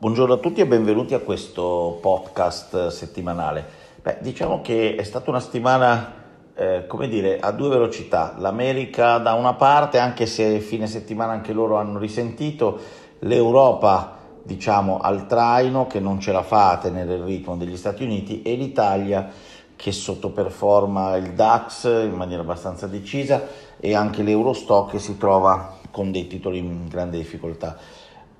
Buongiorno a tutti e benvenuti a questo podcast settimanale. Beh, diciamo che è stata una settimana, eh, come dire, a due velocità. L'America da una parte, anche se fine settimana anche loro hanno risentito, l'Europa, diciamo, al traino che non ce la fa a tenere il ritmo degli Stati Uniti e l'Italia che sottoperforma il DAX in maniera abbastanza decisa e anche l'Eurostock che si trova con dei titoli in grande difficoltà.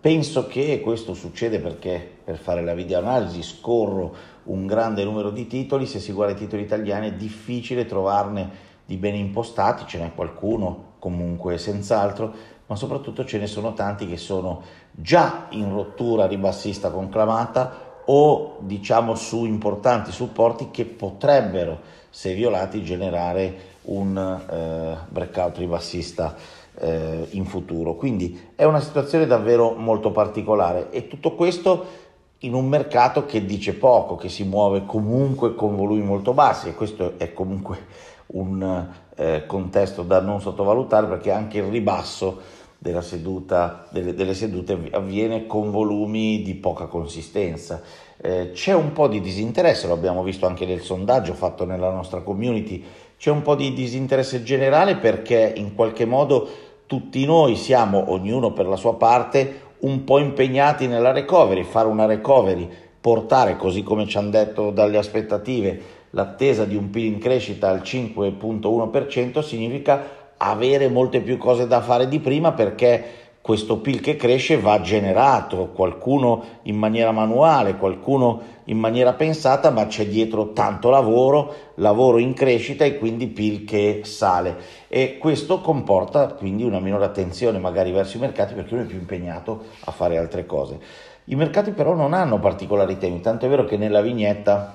Penso che questo succede perché per fare la videoanalisi scorro un grande numero di titoli, se si guarda i titoli italiani è difficile trovarne di bene impostati, ce n'è qualcuno comunque senz'altro, ma soprattutto ce ne sono tanti che sono già in rottura ribassista conclamata o diciamo su importanti supporti che potrebbero, se violati, generare un eh, breakout ribassista eh, in futuro. Quindi è una situazione davvero molto particolare e tutto questo in un mercato che dice poco, che si muove comunque con volumi molto bassi e questo è comunque un eh, contesto da non sottovalutare perché anche il ribasso della seduta, delle, delle, sedute avviene con volumi di poca consistenza. Eh, c'è un po' di disinteresse, lo abbiamo visto anche nel sondaggio fatto nella nostra community, c'è un po' di disinteresse generale perché in qualche modo tutti noi siamo, ognuno per la sua parte, un po' impegnati nella recovery, fare una recovery, portare, così come ci hanno detto dalle aspettative, l'attesa di un PIL in crescita al 5.1% significa avere molte più cose da fare di prima perché questo PIL che cresce va generato, qualcuno in maniera manuale, qualcuno in maniera pensata, ma c'è dietro tanto lavoro, lavoro in crescita e quindi PIL che sale. E questo comporta quindi una minore attenzione magari verso i mercati perché uno è più impegnato a fare altre cose. I mercati però non hanno particolari temi, tanto è vero che nella vignetta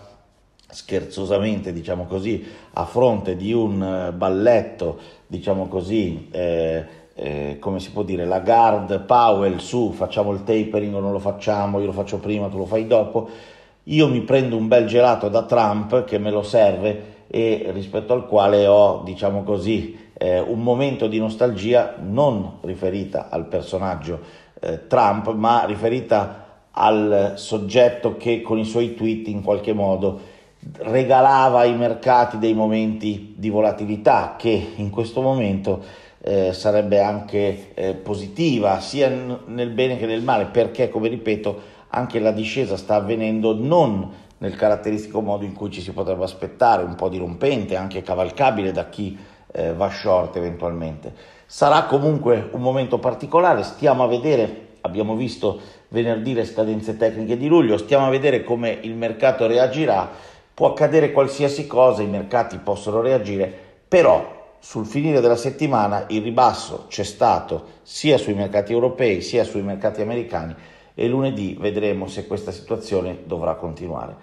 scherzosamente, diciamo così, a fronte di un eh, balletto, diciamo così, eh, eh, come si può dire, la guard Powell su facciamo il tapering o non lo facciamo, io lo faccio prima, tu lo fai dopo, io mi prendo un bel gelato da Trump che me lo serve e rispetto al quale ho, diciamo così, eh, un momento di nostalgia non riferita al personaggio eh, Trump, ma riferita al soggetto che con i suoi tweet in qualche modo regalava ai mercati dei momenti di volatilità che in questo momento eh, sarebbe anche eh, positiva sia n- nel bene che nel male perché come ripeto anche la discesa sta avvenendo non nel caratteristico modo in cui ci si potrebbe aspettare un po' dirompente anche cavalcabile da chi eh, va short eventualmente sarà comunque un momento particolare stiamo a vedere abbiamo visto venerdì le scadenze tecniche di luglio stiamo a vedere come il mercato reagirà può accadere qualsiasi cosa, i mercati possono reagire, però sul finire della settimana il ribasso c'è stato sia sui mercati europei sia sui mercati americani e lunedì vedremo se questa situazione dovrà continuare.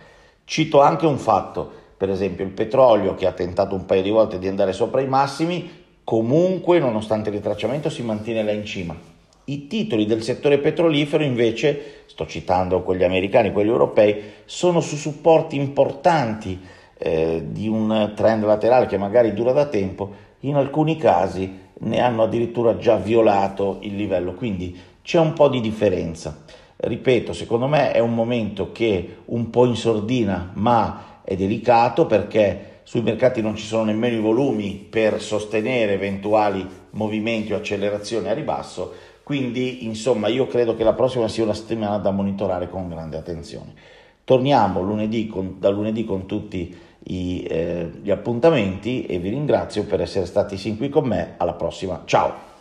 Cito anche un fatto, per esempio il petrolio che ha tentato un paio di volte di andare sopra i massimi, comunque nonostante il ritracciamento si mantiene là in cima, i titoli del settore petrolifero invece, sto citando quelli americani, quelli europei, sono su supporti importanti eh, di un trend laterale che magari dura da tempo, in alcuni casi ne hanno addirittura già violato il livello, quindi c'è un po' di differenza. Ripeto, secondo me è un momento che un po' in sordina, ma è delicato perché sui mercati non ci sono nemmeno i volumi per sostenere eventuali movimenti o accelerazioni a ribasso quindi, insomma, io credo che la prossima sia una settimana da monitorare con grande attenzione. Torniamo lunedì con, da lunedì con tutti i, eh, gli appuntamenti e vi ringrazio per essere stati sin qui con me. Alla prossima, ciao!